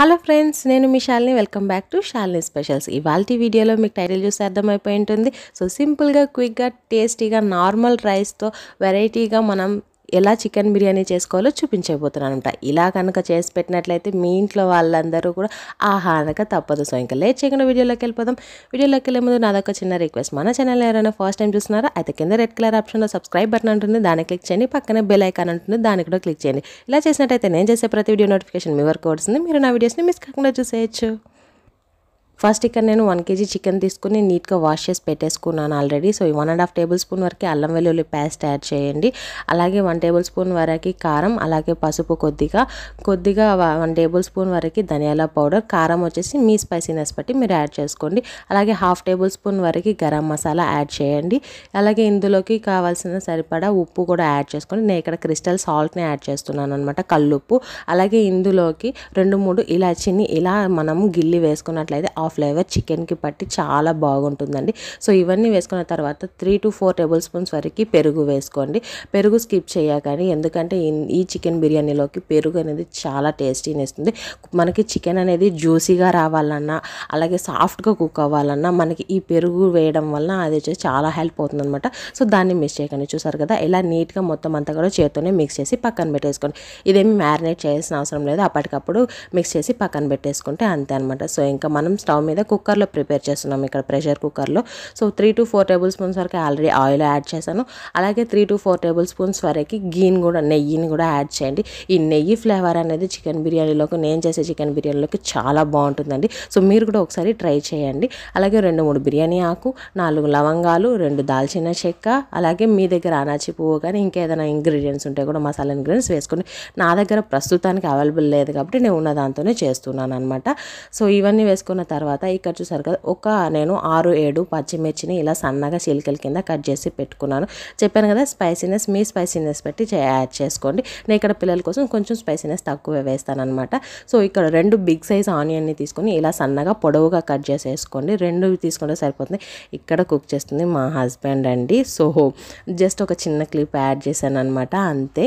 hello friends నేను మీ Shalini welcome back to Shalini specials ఇవాళ వీడియోలో మీకు టైటిల్ చూసి అర్థమైపోయి ఉంటుంది సో సింపుల్గా క్విక్గా టేస్టీగా నార్మల్ రైస్తో వెరైటీగా మనం ఎలా చికెన్ బిర్యానీ చేసుకోవాలో చూపించబోతున్నాను అనమాట ఇలా కనుక చేసి పెట్టినట్లయితే మీ ఇంట్లో వాళ్ళందరూ కూడా ఆహా అనక తప్పదు సో ఇంకా లేట్ చేయకుండా వీడియోలోకి వెళ్ళిపోదాం వీడియోలోకి వెళ్ళే ముందు నాదొక చిన్న రిక్వెస్ట్ మన ఛానల్ ఎవరైనా ఫస్ట్ టైం చూస్తున్నారా అయితే కింద రెడ్ కలర్ ఆప్షన్లో సబ్స్క్రైబ్ బటన్ ఉంటుంది దాన్ని క్లిక్ చేయండి పక్కనే బెల్ ఐకాన్ ఉంటుంది దాన్ని కూడా క్లిక్ చేయండి ఇలా చేసినట్టయితే నేను చేసే ప్రతి వీడియో నోటిఫికేషన్ మీ వరకు వస్తుంది మీరు నా వీడియోస్ని మిస్ కాకుండా చూసేయచ్చు ఫస్ట్ ఇక్కడ నేను వన్ కేజీ చికెన్ తీసుకుని నీట్గా వాష్ చేసి పెట్టేసుకున్నాను ఆల్రెడీ సో ఈ one and half tablespoon వరకు అల్లం వెల్లుల్లి పేస్ట్ యాడ్ చేయండి అలాగే వన్ టేబుల్ స్పూన్ వరకు కారం అలాగే పసుపు కొద్దిగా కొద్దిగా వన్ టేబుల్ స్పూన్ వరకు ధనియాల పౌడర్ కారం వచ్చేసి మీ స్పైసీనెస్ బట్టి మీరు యాడ్ చేసుకోండి అలాగే హాఫ్ టేబుల్ స్పూన్ వరకు గరం మసాలా యాడ్ చేయండి అలాగే ఇందులోకి కావాల్సిన సరిపడా ఉప్పు కూడా యాడ్ చేసుకోండి నేను ఇక్కడ క్రిస్టల్ సాల్ట్ని యాడ్ చేస్తున్నాను అనమాట కళ్ళుప్పు అలాగే ఇందులోకి రెండు మూడు ఇలాచిని ఇలా మనము గిల్లి వేసుకున్నట్లయితే ఫ్లేవర్ చికెన్కి పట్టి చాలా బాగుంటుందండి సో ఇవన్నీ వేసుకున్న తర్వాత three to four tablespoons వరకు పెరుగు వేసుకోండి పెరుగు స్కిప్ చేయకండి ఎందుకంటే ఈ చికెన్ బిర్యానీలోకి పెరుగు అనేది చాలా టేస్టీని ఇస్తుంది మనకి చికెన్ అనేది జ్యూసీగా రావాలన్నా అలాగే సాఫ్ట్గా కుక్ అవ్వాలన్నా మనకి ఈ పెరుగు వేయడం వల్ల అది చాలా హెల్ప్ అవుతుంది అనమాట సో దాన్ని మిస్ చేయకండి చూసారు కదా ఇలా నీట్గా మొత్తం అంతా కూడా చేతితోనే మిక్స్ చేసి పక్కన పెట్టేసుకోండి ఇదేమి మ్యారినేట్ చేయాల్సిన అవసరం లేదు అప్పటికప్పుడు మిక్స్ చేసి పక్కన పెట్టేసుకుంటే అంతే అనమాట సో ఇంకా మనం స్టవ్ స్టవ్ మీద కుక్కర్లో ప్రిపేర్ చేస్తున్నాం ఇక్కడ ప్రెషర్ కుక్కర్లో so three to four tablespoons వరకు ఆల్రెడీ ఆయిల్ యాడ్ చేశాను అలాగే three to four tablespoons వరకు గీన్ కూడా నెయ్యిని కూడా యాడ్ చేయండి ఈ నెయ్యి ఫ్లేవర్ అనేది చికెన్ బిర్యానీలోకి నేను చేసే చికెన్ బిర్యానీలోకి చాలా బాగుంటుందండి సో మీరు కూడా ఒకసారి ట్రై చేయండి అలాగే రెండు మూడు బిర్యానీ ఆకు నాలుగు లవంగాలు రెండు దాల్చిన చెక్క అలాగే మీ దగ్గర అనాచి పువ్వు కానీ ఇంకేదైనా ఇంగ్రీడియంట్స్ ఉంటే కూడా మసాలా ఇంగ్రీడియంట్స్ వేసుకోండి నా దగ్గర ప్రస్తుతానికి అవైలబుల్ లేదు కాబట్టి నేను ఉన్న దాంతోనే చేస్తున్నాను అనమాట సో ఇవన్నీ వేసుకున్న తర్వాత తర్వాత ఇక్కడ చూసారు కదా ఒక నేను ఆరు ఏడు పచ్చిమిర్చిని ఇలా సన్నగా చిలికల కింద కట్ చేసి పెట్టుకున్నాను చెప్పాను కదా స్పైసీనెస్ మీ స్పైసీనెస్ పెట్టి యాడ్ చేసుకోండి నేను ఇక్కడ పిల్లల కోసం కొంచెం స్పైసీనెస్ తక్కువ వేస్తానమాట సో ఇక్కడ రెండు బిగ్ సైజ్ ఆనియన్ని తీసుకొని ఇలా సన్నగా పొడవుగా కట్ చేసేసుకోండి రెండు తీసుకుంటే సరిపోతుంది ఇక్కడ కుక్ చేస్తుంది మా హస్బెండ్ అండి సో జస్ట్ ఒక చిన్న క్లిప్ యాడ్ చేశాను అనమాట అంతే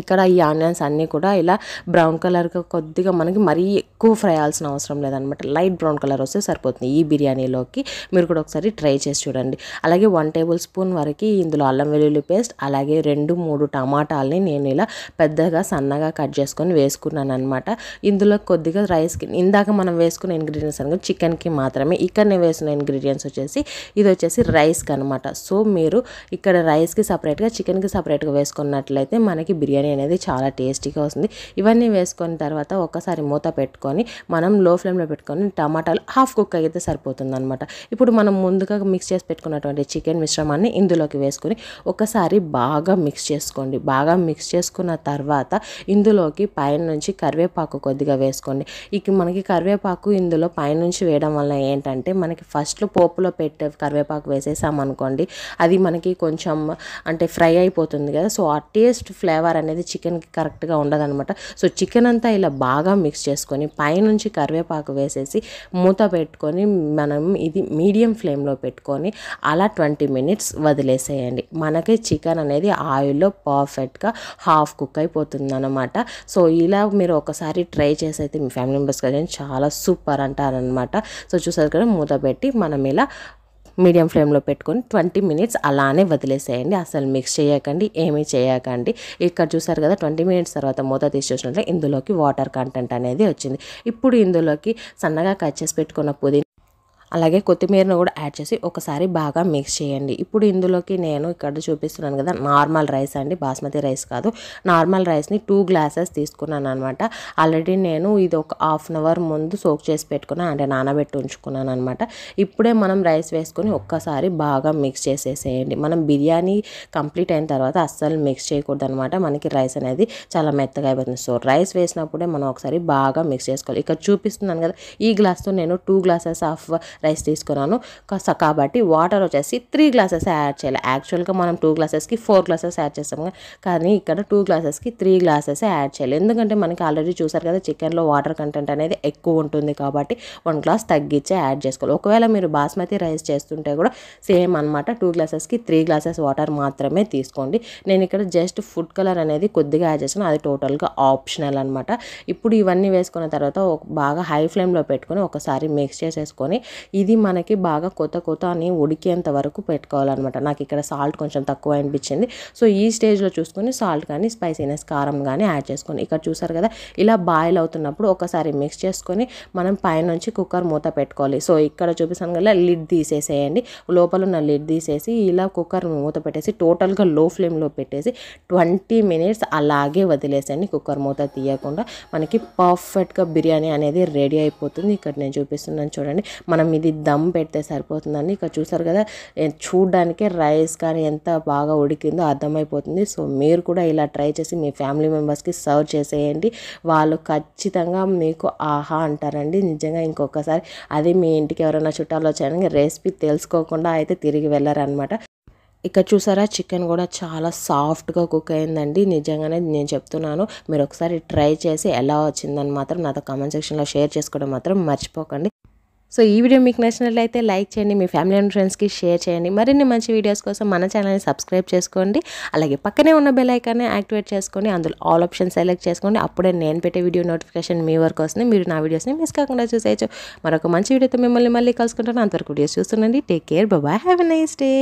ఇక్కడ ఈ ఆనియన్స్ అన్నీ కూడా ఇలా బ్రౌన్ కలర్గా కొద్దిగా మనకి మరీ ఎక్కువ ఫ్రై అవ్వాల్సిన అవసరం లేదనమాట లైట్ బ్రౌన్ కలర్ వస్తే సరిపోతుంది ఈ బిర్యానీలోకి మీరు కూడా ఒకసారి ట్రై చేసి చూడండి అలాగే వన్ టేబుల్ స్పూన్ వరకు ఇందులో అల్లం వెల్లుల్లి పేస్ట్ అలాగే రెండు మూడు టమాటాలని నేను ఇలా పెద్దగా సన్నగా కట్ చేసుకొని వేసుకున్నాను అనమాట ఇందులో కొద్దిగా రైస్కి ఇందాక మనం వేసుకున్న ఇంగ్రీడియంట్స్ అనగా చికెన్కి మాత్రమే ఇక్కడ నేను వేసిన ఇంగ్రీడియంట్స్ వచ్చేసి ఇది వచ్చేసి రైస్కి అనమాట సో మీరు ఇక్కడ రైస్కి సపరేట్గా చికెన్కి సపరేట్గా వేసుకున్నట్లయితే మనకి బిర్యానీ బిర్యానీ అనేది చాలా టేస్టీగా వస్తుంది ఇవన్నీ వేసుకున్న తర్వాత ఒక్కసారి మూత పెట్టుకొని మనం లో ఫ్లేమ్లో పెట్టుకొని టమాటాలు హాఫ్ కుక్ అయితే సరిపోతుంది అనమాట ఇప్పుడు మనం ముందుగా మిక్స్ చేసి పెట్టుకున్నటువంటి చికెన్ మిశ్రమాన్ని ఇందులోకి వేసుకొని ఒకసారి బాగా మిక్స్ చేసుకోండి బాగా మిక్స్ చేసుకున్న తర్వాత ఇందులోకి పైన నుంచి కరివేపాకు కొద్దిగా వేసుకోండి ఇక మనకి కరివేపాకు ఇందులో పైనుంచి వేయడం వల్ల ఏంటంటే మనకి ఫస్ట్లో పోపులో పెట్టే కరివేపాకు వేసేసామనుకోండి అది మనకి కొంచెం అంటే ఫ్రై అయిపోతుంది కదా సో ఆ టేస్ట్ ఫ్లేవర్ అనేది చికెన్కి కరెక్ట్గా ఉండదనమాట సో చికెన్ అంతా ఇలా బాగా మిక్స్ చేసుకొని పైనుంచి కరివేపాకు వేసేసి మూత పెట్టుకొని మనం ఇది మీడియం ఫ్లేమ్లో పెట్టుకొని అలా ట్వంటీ మినిట్స్ వదిలేసేయండి మనకి చికెన్ అనేది ఆయిల్లో పర్ఫెక్ట్గా హాఫ్ కుక్ అయిపోతుంది అనమాట సో ఇలా మీరు ఒకసారి ట్రై చేసి అయితే మీ ఫ్యామిలీ మెంబర్స్ కానీ చాలా సూపర్ అంటారనమాట సో చూసారు కదా మూత పెట్టి మనం ఇలా మీడియం ఫ్లేమ్లో పెట్టుకొని ట్వంటీ మినిట్స్ అలానే వదిలేసేయండి అసలు మిక్స్ చేయకండి ఏమీ చేయకండి ఇక్కడ చూసారు కదా ట్వంటీ మినిట్స్ తర్వాత మూత తీసి ఇందులోకి వాటర్ కంటెంట్ అనేది వచ్చింది ఇప్పుడు ఇందులోకి సన్నగా కట్ చేసి పెట్టుకున్న పుదీనా అలాగే కొత్తిమీరను కూడా యాడ్ చేసి ఒకసారి బాగా మిక్స్ చేయండి ఇప్పుడు ఇందులోకి నేను ఇక్కడ చూపిస్తున్నాను కదా నార్మల్ రైస్ అండి బాస్మతి రైస్ కాదు నార్మల్ రైస్ని టూ గ్లాసెస్ తీసుకున్నాను అనమాట ఆల్రెడీ నేను ఇది ఒక హాఫ్ అన్ అవర్ ముందు సోక్ చేసి పెట్టుకున్నాను అంటే నానబెట్టి ఉంచుకున్నాను అనమాట ఇప్పుడే మనం రైస్ వేసుకొని ఒక్కసారి బాగా మిక్స్ చేసేసేయండి మనం బిర్యానీ కంప్లీట్ అయిన తర్వాత అస్సలు మిక్స్ చేయకూడదు అనమాట మనకి రైస్ అనేది చాలా మెత్తగా అయిపోతుంది సో రైస్ వేసినప్పుడే మనం ఒకసారి బాగా మిక్స్ చేసుకోవాలి ఇక్కడ చూపిస్తున్నాను కదా ఈ గ్లాస్తో నేను టూ గ్లాసెస్ ఆఫ్ రైస్ తీసుకున్నాను కాబట్టి వాటర్ వచ్చేసి త్రీ గ్లాసెస్ యాడ్ చేయాలి యాక్చువల్గా మనం టూ గ్లాసెస్కి ఫోర్ గ్లాసెస్ యాడ్ చేస్తాము కానీ ఇక్కడ టూ గ్లాసెస్కి త్రీ గ్లాసెస్ యాడ్ చేయాలి ఎందుకంటే మనకి ఆల్రెడీ చూసారు కదా చికెన్లో వాటర్ కంటెంట్ అనేది ఎక్కువ ఉంటుంది కాబట్టి వన్ గ్లాస్ తగ్గించే యాడ్ చేసుకోవాలి ఒకవేళ మీరు బాస్మతి రైస్ చేస్తుంటే కూడా సేమ్ అనమాట టూ గ్లాసెస్కి త్రీ గ్లాసెస్ వాటర్ మాత్రమే తీసుకోండి నేను ఇక్కడ జస్ట్ ఫుడ్ కలర్ అనేది కొద్దిగా యాడ్ చేసాను అది టోటల్గా ఆప్షనల్ అనమాట ఇప్పుడు ఇవన్నీ వేసుకున్న తర్వాత బాగా హై ఫ్లేమ్లో పెట్టుకొని ఒకసారి మిక్స్ చేసేసుకొని ఇది మనకి బాగా కొత్త కొత్త అని ఉడికేంత వరకు పెట్టుకోవాలన్నమాట నాకు ఇక్కడ సాల్ట్ కొంచెం తక్కువ అనిపించింది సో ఈ స్టేజ్లో చూసుకొని సాల్ట్ కానీ స్పైసీనెస్ కారం కానీ యాడ్ చేసుకొని ఇక్కడ చూసారు కదా ఇలా బాయిల్ అవుతున్నప్పుడు ఒకసారి మిక్స్ చేసుకొని మనం పైనుంచి కుక్కర్ మూత పెట్టుకోవాలి సో ఇక్కడ చూపిస్తాను కదా లిడ్ తీసేసేయండి లోపల ఉన్న లిడ్ తీసేసి ఇలా కుక్కర్ మూత పెట్టేసి టోటల్గా లో ఫ్లేమ్లో పెట్టేసి ట్వంటీ మినిట్స్ అలాగే వదిలేసేయండి కుక్కర్ మూత తీయకుండా మనకి పర్ఫెక్ట్గా బిర్యానీ అనేది రెడీ అయిపోతుంది ఇక్కడ నేను చూపిస్తున్నాను చూడండి మనం ఇది దమ్ పెడితే సరిపోతుందండి ఇక్కడ చూసారు కదా చూడడానికే రైస్ కానీ ఎంత బాగా ఉడికిందో అర్థమైపోతుంది సో మీరు కూడా ఇలా ట్రై చేసి మీ ఫ్యామిలీ మెంబర్స్కి సర్వ్ చేసేయండి వాళ్ళు ఖచ్చితంగా మీకు ఆహా అంటారండి నిజంగా ఇంకొకసారి అదే మీ ఇంటికి ఎవరైనా చుట్టాలు వచ్చారని రెసిపీ తెలుసుకోకుండా అయితే తిరిగి వెళ్ళారనమాట ఇక్కడ చూసారా చికెన్ కూడా చాలా సాఫ్ట్గా కుక్ అయిందండి నిజంగానే నేను చెప్తున్నాను మీరు ఒకసారి ట్రై చేసి ఎలా వచ్చిందని మాత్రం నాతో కామెంట్ సెక్షన్లో షేర్ చేసుకోవడం మాత్రం మర్చిపోకండి సో ఈ వీడియో మీకు నచ్చినట్లయితే లైక్ చేయండి మీ ఫ్యామిలీ అండ్ ఫ్రెండ్స్కి షేర్ చేయండి మరిన్ని మంచి వీడియోస్ కోసం మన ఛానల్ని సబ్స్క్రైబ్ చేసుకోండి అలాగే పక్కనే ఉన్న బెల్ యాక్టివేట్ చేసుకొని అందులో ఆల్ ఆప్షన్ సెలెక్ట్ చేసుకోండి అప్పుడే నేను పెట్టే వీడియో నోటిఫికేషన్ మీ వరకు వస్తుంది మీరు నా వీడియోస్ని మిస్ కాకుండా చూసేయచ్చు మరొక మంచి వీడియోతో మిమ్మల్ని మళ్ళీ కలుసుకుంటాను అంతవరకు వీడియోస్ చూస్తుండండి take care bye bye have a nice day